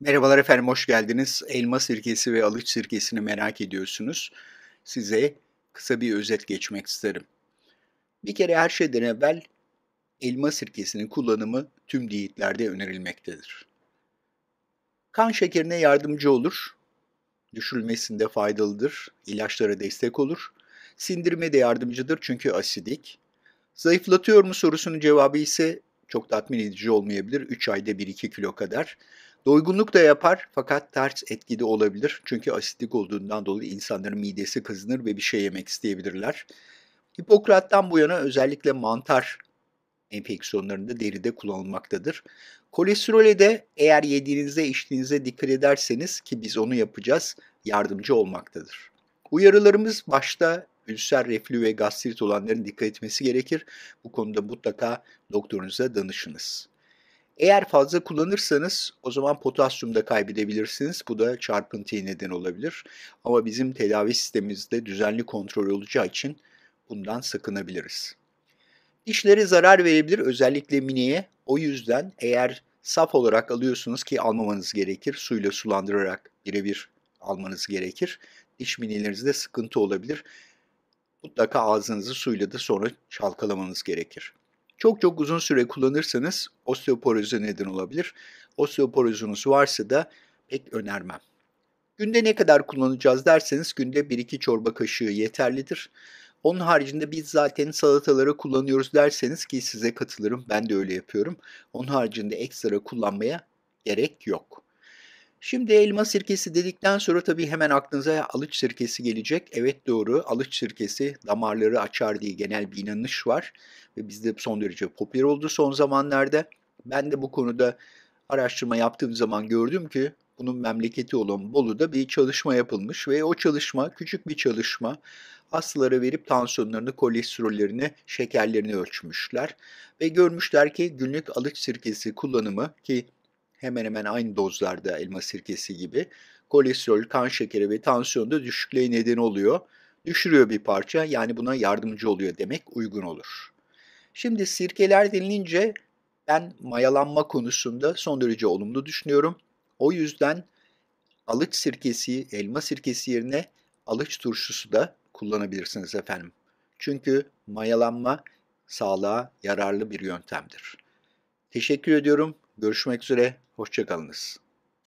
Merhabalar efendim, hoş geldiniz. Elma sirkesi ve alıç sirkesini merak ediyorsunuz. Size kısa bir özet geçmek isterim. Bir kere her şeyden evvel elma sirkesinin kullanımı tüm diyetlerde önerilmektedir. Kan şekerine yardımcı olur, düşülmesinde faydalıdır, ilaçlara destek olur, sindirime de yardımcıdır çünkü asidik. Zayıflatıyor mu sorusunun cevabı ise çok tatmin edici olmayabilir, 3 ayda 1-2 kilo kadar. Doygunluk da yapar fakat ters etkide olabilir. Çünkü asitlik olduğundan dolayı insanların midesi kızınır ve bir şey yemek isteyebilirler. Hipokrat'tan bu yana özellikle mantar enfeksiyonlarında deride kullanılmaktadır. Kolesterole de eğer yediğinizde içtiğinizde dikkat ederseniz ki biz onu yapacağız yardımcı olmaktadır. Uyarılarımız başta ülser, reflü ve gastrit olanların dikkat etmesi gerekir. Bu konuda mutlaka doktorunuza danışınız. Eğer fazla kullanırsanız o zaman potasyum da kaybedebilirsiniz. Bu da çarpıntıya neden olabilir. Ama bizim tedavi sistemimizde düzenli kontrol olacağı için bundan sakınabiliriz. Dişlere zarar verebilir özellikle miniye. O yüzden eğer saf olarak alıyorsunuz ki almamanız gerekir. Suyla sulandırarak birebir almanız gerekir. Diş minilerinizde sıkıntı olabilir. Mutlaka ağzınızı suyla da sonra çalkalamanız gerekir. Çok çok uzun süre kullanırsanız osteoporoze neden olabilir. Osteoporozunuz varsa da pek önermem. Günde ne kadar kullanacağız derseniz günde 1-2 çorba kaşığı yeterlidir. Onun haricinde biz zaten salatalara kullanıyoruz derseniz ki size katılırım ben de öyle yapıyorum. Onun haricinde ekstra kullanmaya gerek yok. Şimdi elma sirkesi dedikten sonra tabii hemen aklınıza alıç sirkesi gelecek. Evet doğru alıç sirkesi damarları açar diye genel bir inanış var. Ve bizde son derece popüler oldu son zamanlarda. Ben de bu konuda araştırma yaptığım zaman gördüm ki bunun memleketi olan Bolu'da bir çalışma yapılmış ve o çalışma küçük bir çalışma hastalara verip tansiyonlarını, kolesterollerini, şekerlerini ölçmüşler ve görmüşler ki günlük alıç sirkesi kullanımı ki hemen hemen aynı dozlarda elma sirkesi gibi kolesterol, kan şekeri ve tansiyonda düşüklüğe neden oluyor. Düşürüyor bir parça yani buna yardımcı oluyor demek uygun olur. Şimdi sirkeler denilince ben mayalanma konusunda son derece olumlu düşünüyorum. O yüzden alıç sirkesi, elma sirkesi yerine alıç turşusu da kullanabilirsiniz efendim. Çünkü mayalanma sağlığa yararlı bir yöntemdir. Teşekkür ediyorum. Görüşmek üzere, hoşçakalınız.